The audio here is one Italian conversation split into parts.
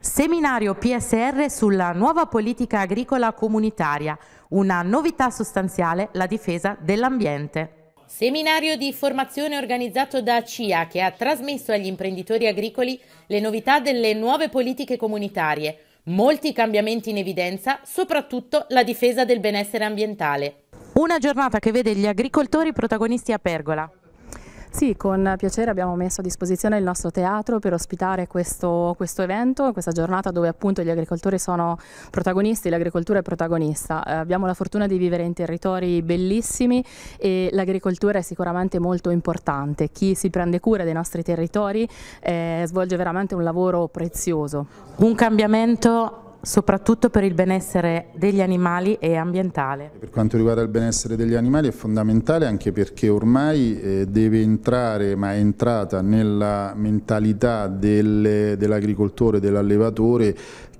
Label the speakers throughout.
Speaker 1: Seminario PSR sulla nuova politica agricola comunitaria, una novità sostanziale, la difesa dell'ambiente. Seminario di formazione organizzato da CIA che ha trasmesso agli imprenditori agricoli le novità delle nuove politiche comunitarie, molti cambiamenti in evidenza, soprattutto la difesa del benessere ambientale. Una giornata che vede gli agricoltori protagonisti a Pergola.
Speaker 2: Sì, con piacere abbiamo messo a disposizione il nostro teatro per ospitare questo, questo evento, questa giornata dove appunto gli agricoltori sono protagonisti, l'agricoltura è protagonista. Eh, abbiamo la fortuna di vivere in territori bellissimi e l'agricoltura è sicuramente molto importante. Chi si prende cura dei nostri territori eh, svolge veramente un lavoro
Speaker 1: prezioso. Un cambiamento soprattutto per il benessere degli animali e ambientale. Per
Speaker 3: quanto riguarda il benessere degli animali è fondamentale anche perché ormai eh, deve entrare, ma è entrata nella mentalità dell'agricoltore, dell'allevatore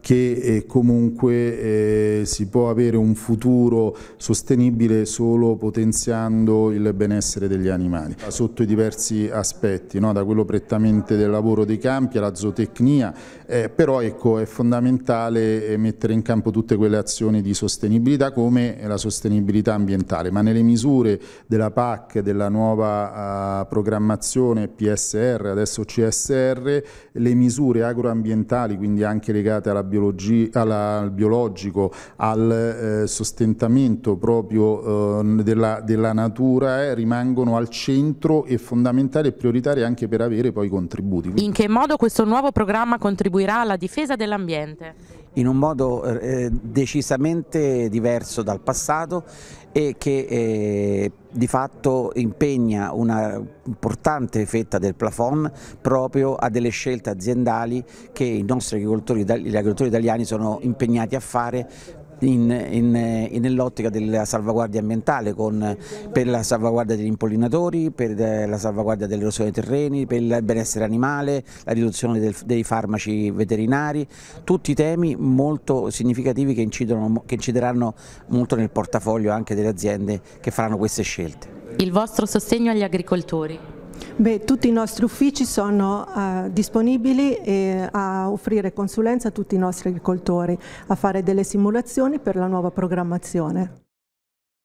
Speaker 3: che eh, comunque eh, si può avere un futuro sostenibile solo potenziando il benessere degli animali sotto i diversi aspetti, no? da quello prettamente del lavoro dei campi alla zootecnia, eh, però ecco, è fondamentale eh, mettere in campo tutte quelle azioni di sostenibilità come la sostenibilità ambientale, ma nelle misure della PAC, della nuova eh, programmazione PSR, adesso CSR, le misure agroambientali, quindi anche legate alla biologia, al biologico, al eh, sostentamento proprio eh, della, della, natura eh, rimangono al centro e fondamentali e prioritari anche per avere poi contributi.
Speaker 1: In che modo questo nuovo programma contribuirà alla difesa dell'ambiente?
Speaker 3: in un modo eh, eh, decisamente
Speaker 4: diverso dal passato e che eh, di fatto impegna una importante fetta del plafond proprio a delle scelte aziendali che i nostri agricoltori, gli agricoltori italiani sono impegnati a fare in, in, nell'ottica della salvaguardia ambientale con, per la salvaguardia degli impollinatori, per eh, la salvaguardia dell'erosione dei terreni, per il benessere animale, la riduzione del, dei farmaci veterinari, tutti temi molto significativi che, incidono, che incideranno molto nel portafoglio anche delle aziende che faranno queste scelte.
Speaker 1: Il vostro sostegno agli agricoltori?
Speaker 2: Beh, tutti i nostri uffici sono uh, disponibili eh, a offrire consulenza a tutti i nostri agricoltori, a fare delle simulazioni per la nuova programmazione.